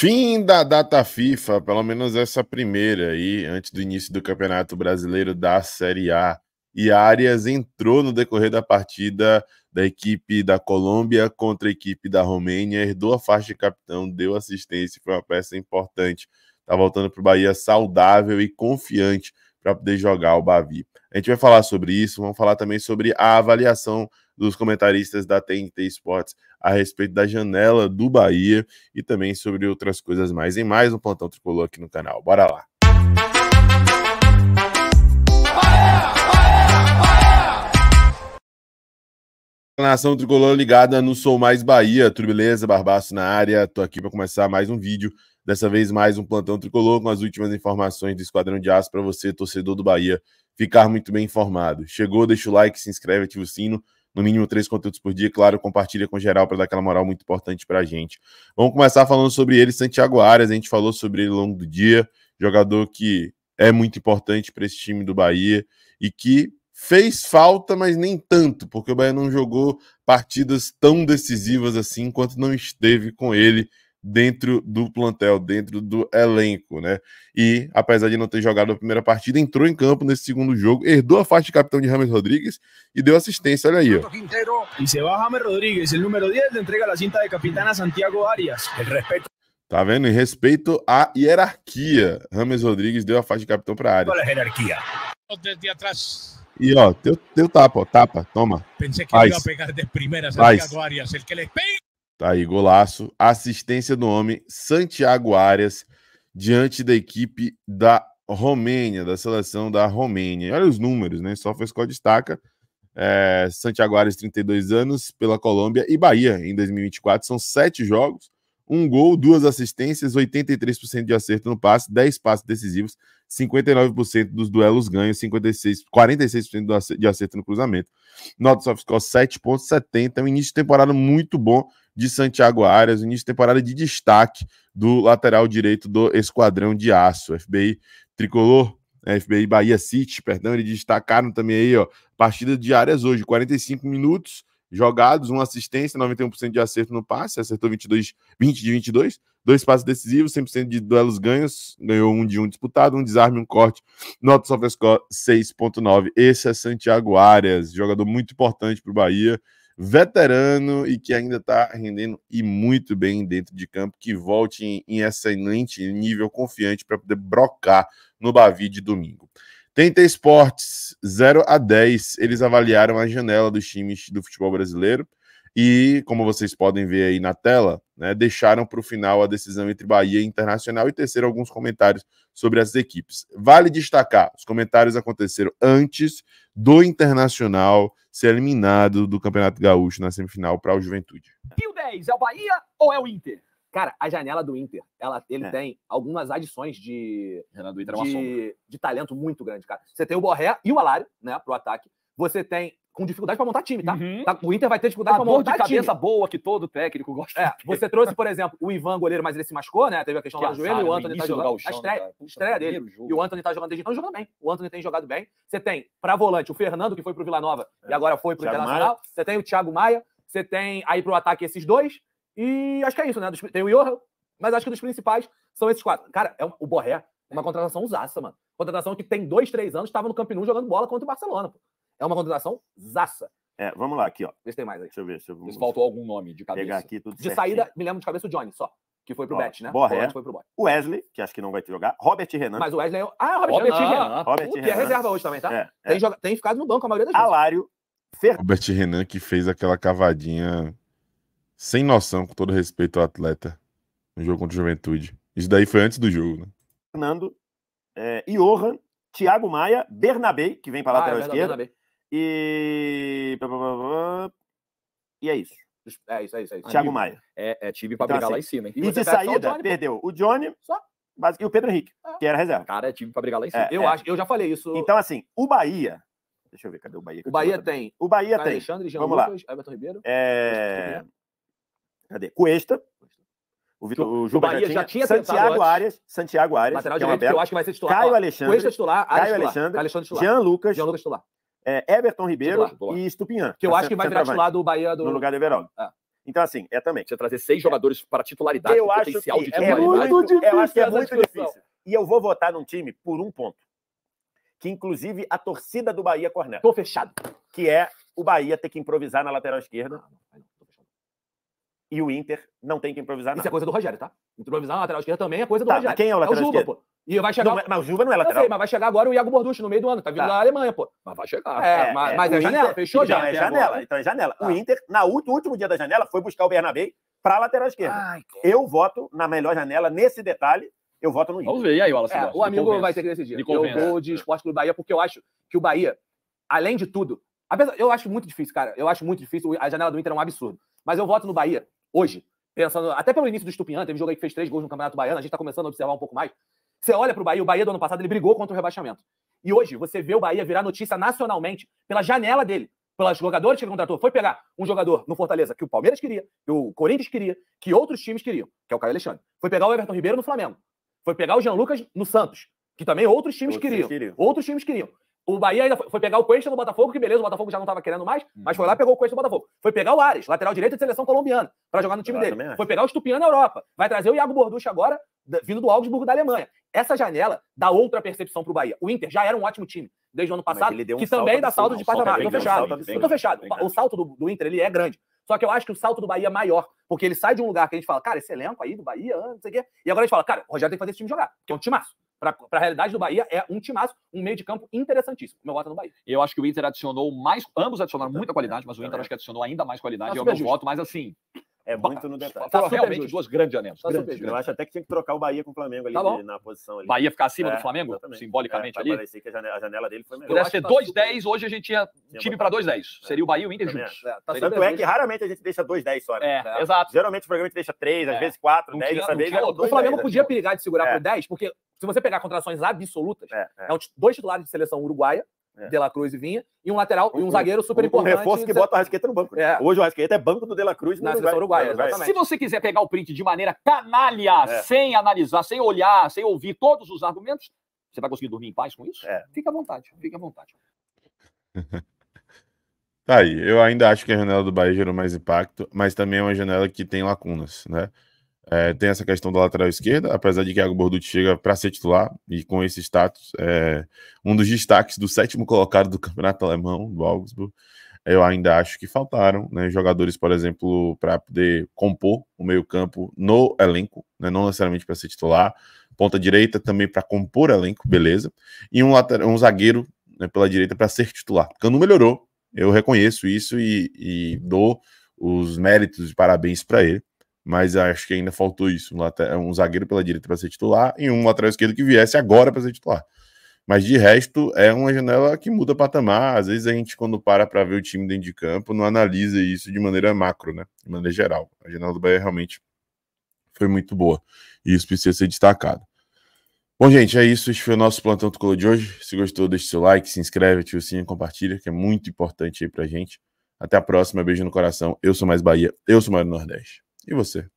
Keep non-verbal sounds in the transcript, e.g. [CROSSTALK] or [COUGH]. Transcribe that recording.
Fim da data FIFA, pelo menos essa primeira aí, antes do início do Campeonato Brasileiro da Série A. E Arias entrou no decorrer da partida da equipe da Colômbia contra a equipe da Romênia, herdou a faixa de capitão, deu assistência, foi uma peça importante. Tá voltando para o Bahia saudável e confiante para poder jogar o Bavi. A gente vai falar sobre isso, vamos falar também sobre a avaliação dos comentaristas da TNT Sports a respeito da janela do Bahia e também sobre outras coisas mais em mais um plantão tricolor aqui no canal. Bora lá. Nação Tricolor ligada no Sou Mais Bahia, tudo beleza? Barbaço na área, tô aqui para começar mais um vídeo, dessa vez mais um plantão tricolor com as últimas informações do Esquadrão de Aço para você, torcedor do Bahia, ficar muito bem informado. Chegou, deixa o like, se inscreve, ativa o sino no mínimo três conteúdos por dia. Claro, compartilha com geral para dar aquela moral muito importante para a gente. Vamos começar falando sobre ele, Santiago Arias. A gente falou sobre ele ao longo do dia, jogador que é muito importante para esse time do Bahia e que fez falta, mas nem tanto, porque o Bahia não jogou partidas tão decisivas assim enquanto não esteve com ele dentro do plantel, dentro do elenco, né? E apesar de não ter jogado a primeira partida, entrou em campo nesse segundo jogo, herdou a faixa de capitão de Rames Rodrigues e deu assistência, olha aí. Ó. E se vai Rames Rodrigues, o número 10, le entrega a cinta de capitão a Santiago Arias. El respeito Tá vendo? Em respeito à hierarquia, Rames Rodrigues deu a faixa de capitão para área. Olha a hierarquia. Desde atrás. E ó, teu, teu tapa, ó, tapa, toma. Pensei que ia pegar de primeira Santiago Arias, el que le pega. Tá aí, golaço. Assistência do homem, Santiago Arias, diante da equipe da Romênia, da seleção da Romênia. Olha os números, né? Só fez qual destaca. É, Santiago Arias, 32 anos, pela Colômbia e Bahia em 2024. São sete jogos, um gol, duas assistências, 83% de acerto no passe, 10 passes decisivos, 59% dos duelos ganhos, 56, 46% de acerto no cruzamento. Nota só ficou 7,70. Um início de temporada muito bom de Santiago Arias, início de temporada de destaque do lateral direito do Esquadrão de Aço. FBI Tricolor, né? FBI Bahia City, perdão, eles destacaram também aí, ó, partida de Arias hoje, 45 minutos jogados, uma assistência, 91% de acerto no passe, acertou 22, 20 de 22, dois passes decisivos, 100% de duelos ganhos, ganhou um de um disputado, um desarme, um corte, nota software score 6.9. Esse é Santiago Arias, jogador muito importante para o Bahia, veterano e que ainda está rendendo e muito bem dentro de campo, que volte em, em excelente nível confiante para poder brocar no Bavi de domingo. Tenta Esportes, 0 a 10, eles avaliaram a janela dos times do futebol brasileiro e, como vocês podem ver aí na tela, né, deixaram para o final a decisão entre Bahia e Internacional e terceiro alguns comentários sobre as equipes. Vale destacar, os comentários aconteceram antes do Internacional ser eliminado do Campeonato Gaúcho na semifinal para o Juventude. E o 10 é o Bahia ou é o Inter? Cara, a janela do Inter, ela, ele é. tem algumas adições de, é de, de, talento muito grande, cara. Você tem o Borré e o Alário, né, pro ataque. Você tem com dificuldade para montar time, tá? Uhum. Tá, o Inter vai ter dificuldade tá para montar de cabeça time. boa que todo técnico gosta. É, você trouxe, por exemplo, o Ivan goleiro, mas ele se machucou, né? Teve a questão que lá do joelho, o Anthony tá jogando chão, a estreia, cara, estreia dele. E o Anthony tá jogando desde então, jogando bem. O Anthony tem jogado bem. Você tem para volante o Fernando que foi pro Vila Nova é. e agora foi pro Thiago Internacional. Você tem o Thiago Maia, você tem aí pro ataque esses dois. E acho que é isso, né? Tem o Johan, mas acho que dos principais são esses quatro. Cara, é um, o Borré, uma contratação usaça, mano. Contratação que tem dois, três anos, estava no Campinu jogando bola contra o Barcelona. Pô. É uma contratação zaça. É, vamos lá aqui, ó. Vê se tem mais aí. Deixa eu ver. Deixa eu ver. Se faltou algum nome de cabeça. Pegar aqui tudo De saída, me lembro de cabeça o Johnny só. Que foi pro Bet, né? Borré. O foi pro Borré. Wesley, que acho que não vai te jogar. Robert Renan. Mas o Wesley é. Ah, Robert, Robert Renan. Renan. Ah, Robert é Renan. Renan. é reserva hoje também, tá? É, é. Tem, joga... tem ficado no banco a maioria das vezes. Alário. Fer... Robert Renan que fez aquela cavadinha sem noção, com todo respeito ao atleta, no jogo contra o Juventude. Isso daí foi antes do jogo, né? Fernando, é, Johan, Thiago Maia, Bernabé, que vem para a ah, é lateral é, esquerda. Bernabé. E. E é isso. É isso, é isso. É isso. Thiago Maia. É, é time pra então, brigar assim, lá em cima, hein? E de tá saída, Johnny, perdeu o Johnny só. e o Pedro Henrique, é. que era reserva. Cara, é time pra brigar lá em cima. É, eu, é. Acho, eu já falei isso. Então, assim, o Bahia. Deixa eu ver, cadê o Bahia? O Bahia tem. O Bahia tem. Alexandre, Jean Vamos Lucas, lá. Everton Ribeiro. É. Cadê? Cuesta. O, Vitor, o Juba o Bahia já tinha, já tinha Santiago Arias, Santiago Arias, lateral de que, é que eu acho que vai ser titular. Caio Alexandre, Cuesta é titular, Caio Alexandre, Alexandre titular. Jean Lucas, Jean Lucas titular é, Everton Ribeiro e Estupinhan. Que eu tá acho que vai virar titular do Bahia do... No lugar do Everaldo. Ah. Então, assim, é também. Você trazer seis é. jogadores para titularidade, eu acho potencial que de titularidade. É muito difícil. Eu acho que é muito difícil. E eu vou votar num time por um ponto. Que, inclusive, a torcida do Bahia Cornel. Tô fechado. Que é o Bahia ter que improvisar na lateral esquerda. Ah, e o Inter não tem que improvisar nada. Isso é coisa do Rogério, tá? Improvisar na lateral esquerda também é coisa do tá, Rogério. Quem é o lateral é o Juba, esquerda? Pô. E vai chegar. Não, é, mas o Juva não é lateral. Sei, mas vai chegar agora o Iago Borducci no meio do ano. Tá vindo tá. da Alemanha, pô. Mas vai chegar. É, é mas, é, mas é janela, Inter, fechou já. É janela, agora. então é janela. Tá. O Inter, no último dia da janela, foi buscar o Bernabé para lateral esquerda. Ai, eu voto na melhor janela nesse detalhe. Eu voto no Inter. Vamos ver. E aí, Wallace? É, o amigo vai ter que decidir. Me eu vou de Esporte Clube Bahia, porque eu acho que o Bahia, além de tudo, apesar, eu acho muito difícil, cara. Eu acho muito difícil. A janela do Inter é um absurdo. Mas eu voto no Bahia hoje, pensando, até pelo início do Estupian, teve um jogo aí que fez três gols no Campeonato Baiano, a gente está começando a observar um pouco mais. Você olha para o Bahia, o Bahia do ano passado ele brigou contra o rebaixamento. E hoje você vê o Bahia virar notícia nacionalmente pela janela dele, pelos jogadores que ele contratou. Foi pegar um jogador no Fortaleza que o Palmeiras queria, que o Corinthians queria, que outros times queriam, que é o Caio Alexandre. Foi pegar o Everton Ribeiro no Flamengo. Foi pegar o Jean Lucas no Santos, que também outros times outros queriam, queriam. Outros times queriam. O Bahia ainda foi, pegar o Cuesta no Botafogo, que beleza, o Botafogo já não estava querendo mais, mas foi lá pegou o Cuesta no Botafogo. Foi pegar o Ares, lateral direito de seleção colombiana, para jogar no time dele. Foi pegar o Stupian na Europa. Vai trazer o Iago Borducha agora, vindo do Augsburgo da Alemanha essa janela dá outra percepção para o Bahia. O Inter já era um ótimo time desde o ano passado, um que também dá saldo de patamar. Estou fechado. Estou fechado. O salto do, do, Inter ele é grande. Só que eu acho que o salto do Bahia é maior, porque ele sai de um lugar que a gente fala, cara, esse elenco aí do Bahia, ah, não sei o quê. E agora a gente fala, cara, o Rogério tem que fazer esse time jogar, que é um timaço. Para a realidade do Bahia, é um timaço, um meio de campo interessantíssimo. Meu voto é no Bahia. Eu acho que o Inter adicionou mais. Ambos adicionaram então, muita qualidade, é, mas o então Inter é. acho que adicionou ainda mais qualidade. e é o meu voto, mas assim, é muito no detalhe. Tá Pô, realmente justo. duas grandes janelas. Tá grandes, Eu acho até que tinha que trocar o Bahia com o Flamengo ali tá de, na posição ali. Bahia ficar acima é, do Flamengo, exatamente. simbolicamente é, ali. Parecia que a janela, a janela dele foi melhor. Pudesse ser 2-10, hoje a gente tinha time para 2-10. É, Seria o Bahia e o Inter juntos. É, tá Tanto é que raramente a gente deixa 2-10 só, né? É, exato. Geralmente o programa a gente deixa 3, às é. vezes 4, 10, dessa vez O Flamengo podia perigar assim. de segurar por 10, porque se você pegar contrações absolutas, é, é dois titulares de seleção uruguaia, é. De La Cruz e Vinha, e um lateral, um, e um zagueiro super um, importante. Um reforço que bota a Rasqueta no banco. Né? É. Hoje o Rasqueta é banco do De La Cruz na seleção uruguaia. Se você quiser pegar o print de maneira canalha, é. sem analisar, sem olhar, sem ouvir todos os argumentos, você vai conseguir dormir em paz com isso? É. Fica à vontade, fica à vontade. [LAUGHS] tá aí, eu ainda acho que a janela do Bahia gerou mais impacto, mas também é uma janela que tem lacunas, né? É, tem essa questão da lateral esquerda, apesar de que Iago Borducci chega para ser titular e com esse status, é, um dos destaques do sétimo colocado do campeonato alemão, do Augsburg, eu ainda acho que faltaram né, jogadores, por exemplo, para poder compor o meio-campo no elenco, né, não necessariamente para ser titular, ponta direita também para compor elenco, beleza, e um, lateral, um zagueiro né, pela direita para ser titular. Cano melhorou, eu reconheço isso e, e dou os méritos e parabéns para ele mas acho que ainda faltou isso. Um, zagueiro pela direita para ser titular e um lateral esquerdo que viesse agora para ser titular. Mas de resto, é uma janela que muda patamar. Às vezes a gente, quando para para ver o time dentro de campo, não analisa isso de maneira macro, né? De maneira geral. A janela do Bahia realmente foi muito boa. E isso precisa ser destacado. Bom, gente, é isso. Esse foi o nosso Plantão Tricolor de hoje. Se gostou, deixe seu like, se inscreve, ativa o sininho, compartilha, que é muito importante aí pra gente. Até a próxima. Beijo no coração. Eu sou mais Bahia. Eu sou mais do Nordeste. E você?